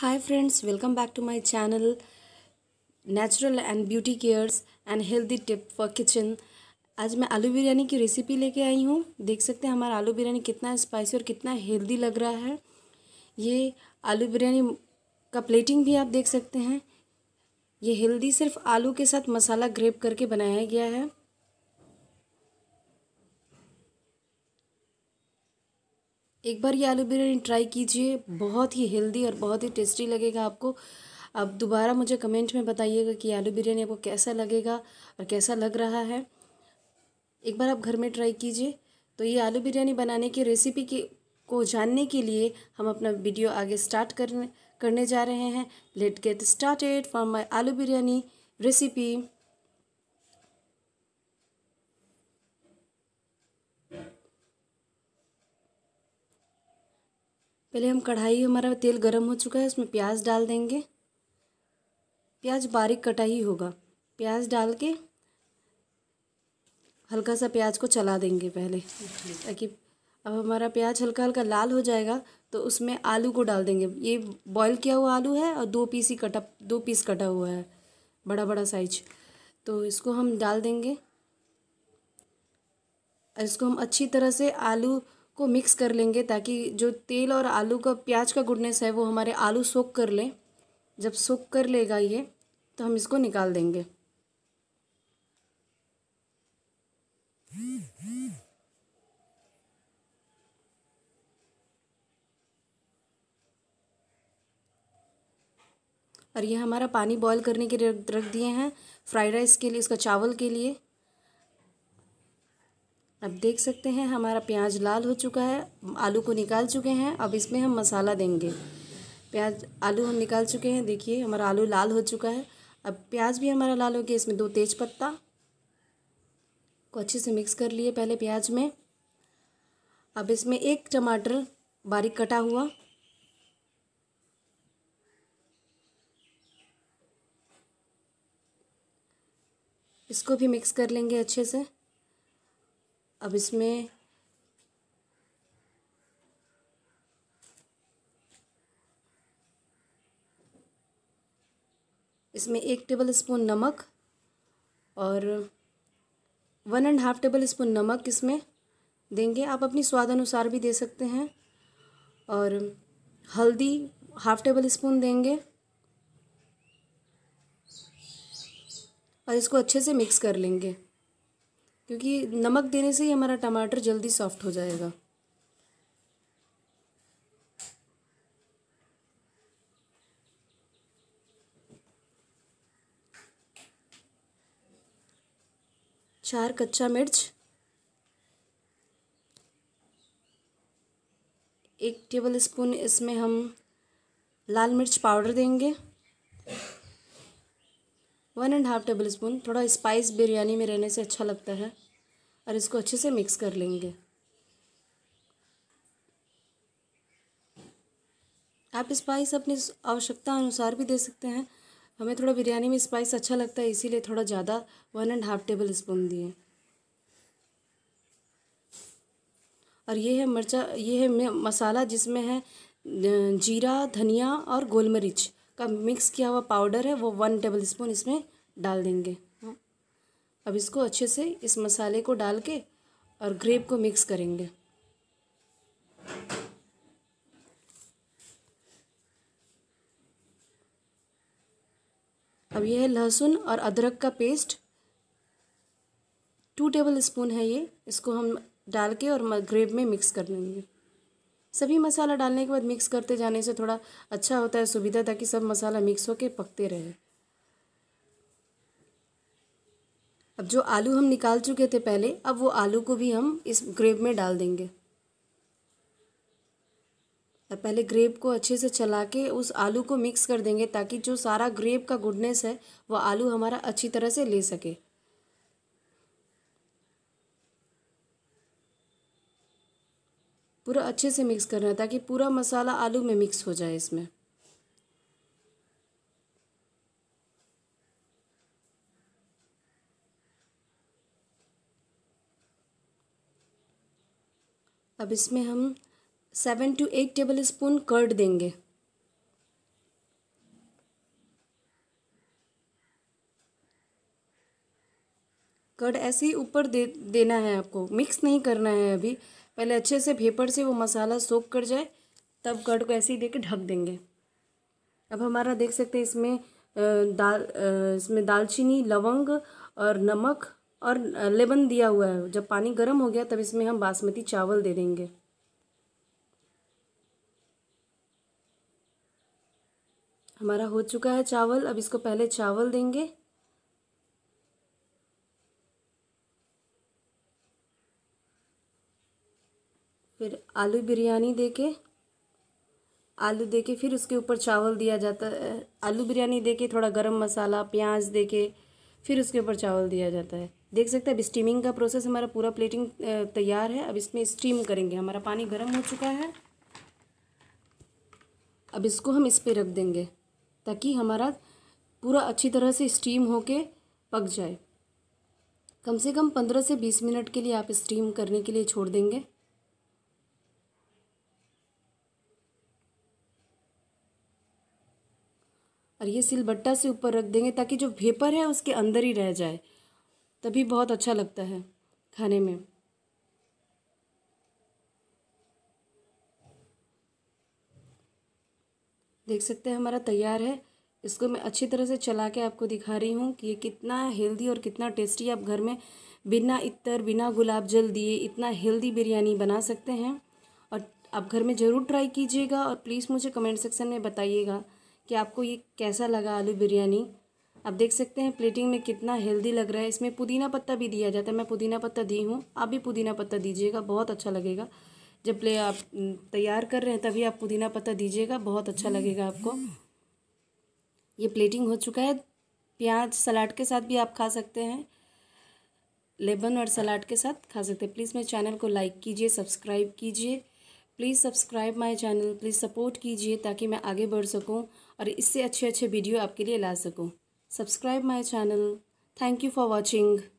hi friends welcome back to my channel natural and beauty cares and healthy tip for kitchen आज मैं आलू बिरयानी की recipe लेके आई हूँ देख सकते हैं हमारा आलू बिरयानी कितना स्पाइसी और कितना हेल्दी लग रहा है ये आलू बिरयानी का प्लेटिंग भी आप देख सकते हैं ये हेल्दी सिर्फ आलू के साथ मसाला ग्रेप करके बनाया गया है एक बार ये आलू बिरयानी ट्राई कीजिए बहुत ही हेल्दी और बहुत ही टेस्टी लगेगा आपको आप दोबारा मुझे कमेंट में बताइएगा कि आलू बिरयानी आपको कैसा लगेगा और कैसा लग रहा है एक बार आप घर में ट्राई कीजिए तो ये आलू बिरयानी बनाने की रेसिपी के को जानने के लिए हम अपना वीडियो आगे स्टार्ट करने करने जा रहे हैं let get started for my आलू बिरयानी रेसिपी पहले हम कढ़ाई हमारा तेल गर्म हो चुका है उसमें प्याज डाल देंगे प्याज बारीक कटा ही होगा प्याज डाल के हल्का सा प्याज को चला देंगे पहले ताकि अब हमारा प्याज हल्का हल्का लाल हो जाएगा तो उसमें आलू को डाल देंगे ये बॉईल किया हुआ आलू है और दो पीस ही कटा दो पीस कटा हुआ है बड़ा बड़ा साइज तो इसको हम डाल देंगे इसको हम अच्छी तरह से आलू को मिक्स कर लेंगे ताकि जो तेल और आलू का प्याज का गुडनेस है वो हमारे आलू सोख कर लें जब सोख कर लेगा ये तो हम इसको निकाल देंगे और ये हमारा पानी बॉईल करने के लिए रख दिए हैं फ्राइड राइस के लिए इसका चावल के लिए अब देख सकते हैं हमारा प्याज लाल हो चुका है आलू को निकाल चुके हैं अब इसमें हम मसाला देंगे प्याज आलू हम निकाल चुके हैं देखिए हमारा आलू लाल हो चुका है अब प्याज भी हमारा लाल हो गया इसमें दो तेज पत्ता को अच्छे से मिक्स कर लिए पहले प्याज में अब इसमें एक टमाटर बारीक कटा हुआ इसको भी मिक्स कर लेंगे अच्छे से अब इसमें इसमें एक टेबल स्पून नमक और one and half tablespoon नमक इसमें देंगे आप अपनी स्वाद अनुसार भी दे सकते हैं और हल्दी हाफ टेबल स्पून देंगे और इसको अच्छे से मिक्स कर लेंगे क्योंकि नमक देने से ही हमारा टमाटर जल्दी सॉफ्ट हो जाएगा चार कच्चा मिर्च एक टेबल स्पून इसमें हम लाल मिर्च पाउडर देंगे one and half tablespoon थोड़ा स्पाइस बिरयानी में रहने से अच्छा लगता है और इसको अच्छे से मिक्स कर लेंगे आप स्पाइस अपनी आवश्यकता अनुसार भी दे सकते हैं हमें थोड़ा बिरयानी में स्पाइस अच्छा लगता है इसीलिए थोड़ा ज़्यादा one and half tablespoon दिए और ये है मिर्चा ये है मसाला जिसमें है जीरा धनिया और गोल मिर्च का मिक्स किया हुआ पाउडर है वो वन टेबल स्पून इसमें डाल देंगे हाँ अब इसको अच्छे से इस मसाले को डाल के और ग्रेप को मिक्स करेंगे अब यह है लहसुन और अदरक का पेस्ट टू टेबल स्पून है ये इसको हम डाल के और ग्रेव में मिक्स कर लेंगे सभी मसाला डालने के बाद मिक्स करते जाने से थोड़ा अच्छा होता है सुविधा ताकि सब मसाला मिक्स होकर पकते रहे अब जो आलू हम निकाल चुके थे पहले अब वो आलू को भी हम इस ग्रेव में डाल देंगे और पहले ग्रेप को अच्छे से चला के उस आलू को मिक्स कर देंगे ताकि जो सारा ग्रेप का गुडनेस है वो आलू हमारा अच्छी तरह से ले सके पूरा अच्छे से मिक्स करना है ताकि पूरा मसाला आलू में मिक्स हो जाए इसमें अब इसमें हम seven to eight tablespoon curd देंगे कर्ड ऐसे ही ऊपर दे देना है आपको मिक्स नहीं करना है अभी पहले अच्छे से भेपर से वो मसाला सोख कर जाए तब कर्ड को ऐसे ही दे के ढक देंगे अब हमारा देख सकते हैं इसमें दाल इसमें दालचीनी लवंग और नमक और लेमन दिया हुआ है जब पानी गर्म हो गया तब इसमें हम बासमती चावल दे देंगे हमारा हो चुका है चावल अब इसको पहले चावल देंगे फिर आलू बिरयानी दे के आलू दे के फिर उसके ऊपर चावल दिया जाता है आलू बिरयानी दे के थोड़ा गरम मसाला प्याज दे के फिर उसके ऊपर चावल दिया जाता है देख सकते हैं अब स्टीमिंग का प्रोसेस हमारा पूरा प्लेटिंग तैयार है अब इसमें स्टीम करेंगे हमारा पानी गर्म हो चुका है अब इसको हम इस पर रख देंगे ताकि हमारा पूरा अच्छी तरह से स्टीम होके पक जाए कम से कम पंद्रह से बीस मिनट के लिए आप स्टीम करने के लिए छोड़ देंगे और ये सिलबट्टा से ऊपर रख देंगे ताकि जो भेपर है उसके अंदर ही रह जाए तभी बहुत अच्छा लगता है खाने में देख सकते हैं हमारा तैयार है इसको मैं अच्छी तरह से चला के आपको दिखा रही हूँ कि ये कितना हेल्दी और कितना टेस्टी आप घर में बिना इतर बिना गुलाब जल दिए इतना हेल्दी बिरयानी बना सकते हैं और आप घर में ज़रूर ट्राई कीजिएगा और प्लीज़ मुझे कमेंट सेक्शन में बताइएगा कि आपको ये कैसा लगा आलू बिरयानी आप देख सकते हैं प्लेटिंग में कितना हेल्दी लग रहा है इसमें पुदीना पत्ता भी दिया जाता है मैं पुदीना पत्ता दी हूँ आप भी पुदीना पत्ता दीजिएगा बहुत अच्छा लगेगा जब प्ले आप तैयार कर रहे हैं तभी आप पुदीना पत्ता दीजिएगा बहुत अच्छा लगेगा आपको ये प्लेटिंग हो चुका है प्याज सलाद के साथ भी आप खा सकते हैं लेबन और सलाद के साथ खा सकते हैं प्लीज़ मेरे चैनल को लाइक कीजिए सब्सक्राइब कीजिए please subscribe my channel please support कीजिए ताकि मैं आगे बढ़ सकूं और इससे अच्छे अच्छे वीडियो आपके लिए ला सकूं subscribe my channel thank you for watching